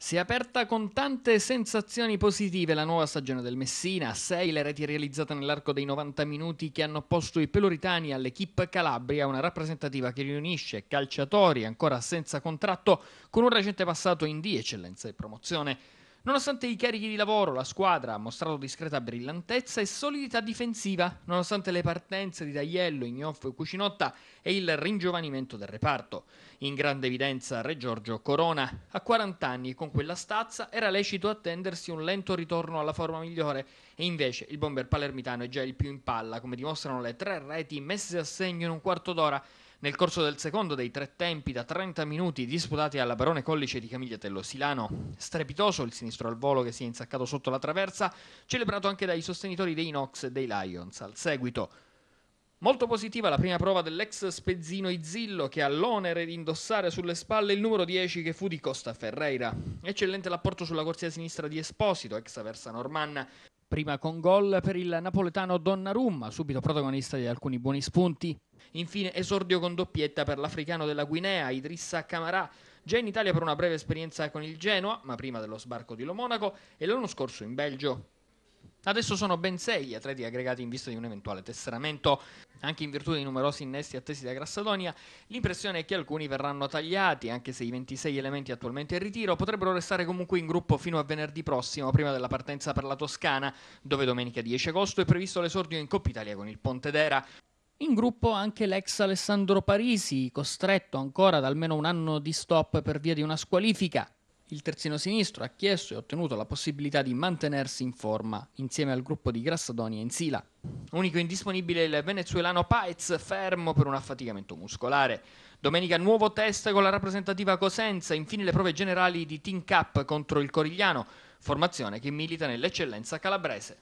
Si è aperta con tante sensazioni positive la nuova stagione del Messina, 6 le reti realizzate nell'arco dei 90 minuti che hanno posto i peloritani all'Equipe Calabria, una rappresentativa che riunisce calciatori ancora senza contratto con un recente passato in D eccellenza e promozione. Nonostante i carichi di lavoro, la squadra ha mostrato discreta brillantezza e solidità difensiva, nonostante le partenze di Tagliello, Ignoff e Cucinotta e il ringiovanimento del reparto. In grande evidenza Re Giorgio Corona, a 40 anni e con quella stazza era lecito attendersi un lento ritorno alla forma migliore e invece il bomber palermitano è già il più in palla, come dimostrano le tre reti messe a segno in un quarto d'ora nel corso del secondo dei tre tempi da 30 minuti disputati alla Barone Collice di Camigliatello Silano, strepitoso il sinistro al volo che si è insaccato sotto la traversa, celebrato anche dai sostenitori dei Nox e dei Lions. Al seguito Molto positiva la prima prova dell'ex spezzino Izzillo che ha l'onere di indossare sulle spalle il numero 10 che fu di Costa Ferreira. Eccellente l'apporto sulla corsia sinistra di Esposito, ex Aversa Normanna, prima con gol per il napoletano Donnarumma, subito protagonista di alcuni buoni spunti. Infine esordio con doppietta per l'africano della Guinea, Idrissa Camarà, già in Italia per una breve esperienza con il Genoa, ma prima dello sbarco di Lo Monaco e l'anno scorso in Belgio. Adesso sono ben sei gli atleti aggregati in vista di un eventuale tesseramento. Anche in virtù dei numerosi innesti attesi da Grassadonia, l'impressione è che alcuni verranno tagliati, anche se i 26 elementi attualmente in ritiro potrebbero restare comunque in gruppo fino a venerdì prossimo, prima della partenza per la Toscana, dove domenica 10 agosto è previsto l'esordio in Coppa Italia con il Pontedera. In gruppo anche l'ex Alessandro Parisi, costretto ancora ad almeno un anno di stop per via di una squalifica. Il terzino sinistro ha chiesto e ottenuto la possibilità di mantenersi in forma insieme al gruppo di Grassadonia in Sila. Unico indisponibile il venezuelano Paez, fermo per un affaticamento muscolare. Domenica nuovo test con la rappresentativa Cosenza, infine le prove generali di Team Cup contro il Corigliano, formazione che milita nell'eccellenza calabrese.